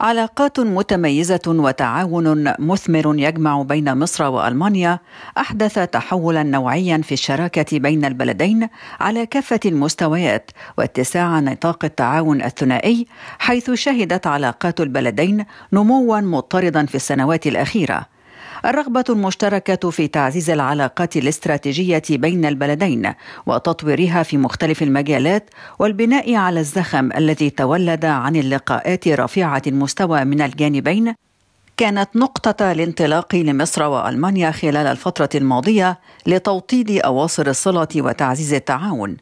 علاقات متميزة وتعاون مثمر يجمع بين مصر وألمانيا أحدث تحولا نوعيا في الشراكة بين البلدين على كافة المستويات واتساع نطاق التعاون الثنائي حيث شهدت علاقات البلدين نموا مضطردا في السنوات الأخيرة الرغبة المشتركة في تعزيز العلاقات الاستراتيجية بين البلدين وتطويرها في مختلف المجالات والبناء على الزخم الذي تولد عن اللقاءات رفيعة المستوى من الجانبين كانت نقطة الانطلاق لمصر وألمانيا خلال الفترة الماضية لتوطيد أواصر الصلة وتعزيز التعاون.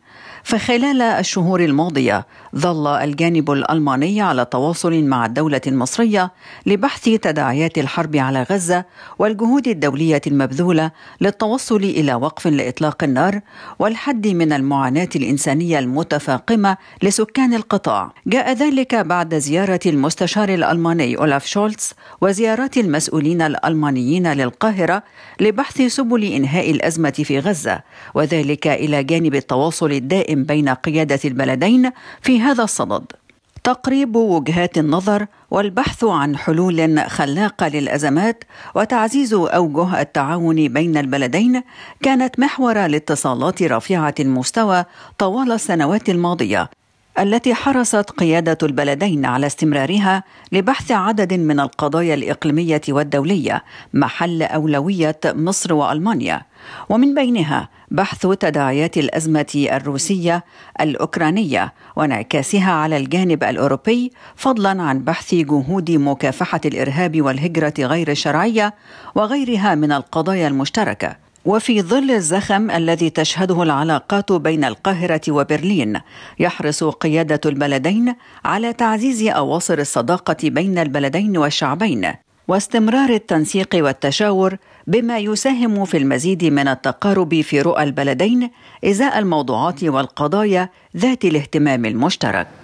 فخلال الشهور الماضية ظل الجانب الألماني على تواصل مع الدولة المصرية لبحث تداعيات الحرب على غزة والجهود الدولية المبذولة للتوصل إلى وقف لإطلاق النار والحد من المعاناة الإنسانية المتفاقمة لسكان القطاع. جاء ذلك بعد زيارة المستشار الألماني أولاف شولتز وزيارة زيارات المسؤولين الألمانيين للقاهرة لبحث سبل إنهاء الأزمة في غزة وذلك إلى جانب التواصل الدائم بين قيادة البلدين في هذا الصدد تقريب وجهات النظر والبحث عن حلول خلاقه للازمات وتعزيز اوجه التعاون بين البلدين كانت محور الاتصالات رفيعه المستوى طوال السنوات الماضيه التي حرصت قيادة البلدين على استمرارها لبحث عدد من القضايا الإقليمية والدولية محل أولوية مصر وألمانيا ومن بينها بحث تداعيات الأزمة الروسية الأوكرانية وانعكاسها على الجانب الأوروبي فضلا عن بحث جهود مكافحة الإرهاب والهجرة غير الشرعية وغيرها من القضايا المشتركة وفي ظل الزخم الذي تشهده العلاقات بين القاهرة وبرلين، يحرص قيادة البلدين على تعزيز أواصر الصداقة بين البلدين والشعبين، واستمرار التنسيق والتشاور بما يساهم في المزيد من التقارب في رؤى البلدين إزاء الموضوعات والقضايا ذات الاهتمام المشترك.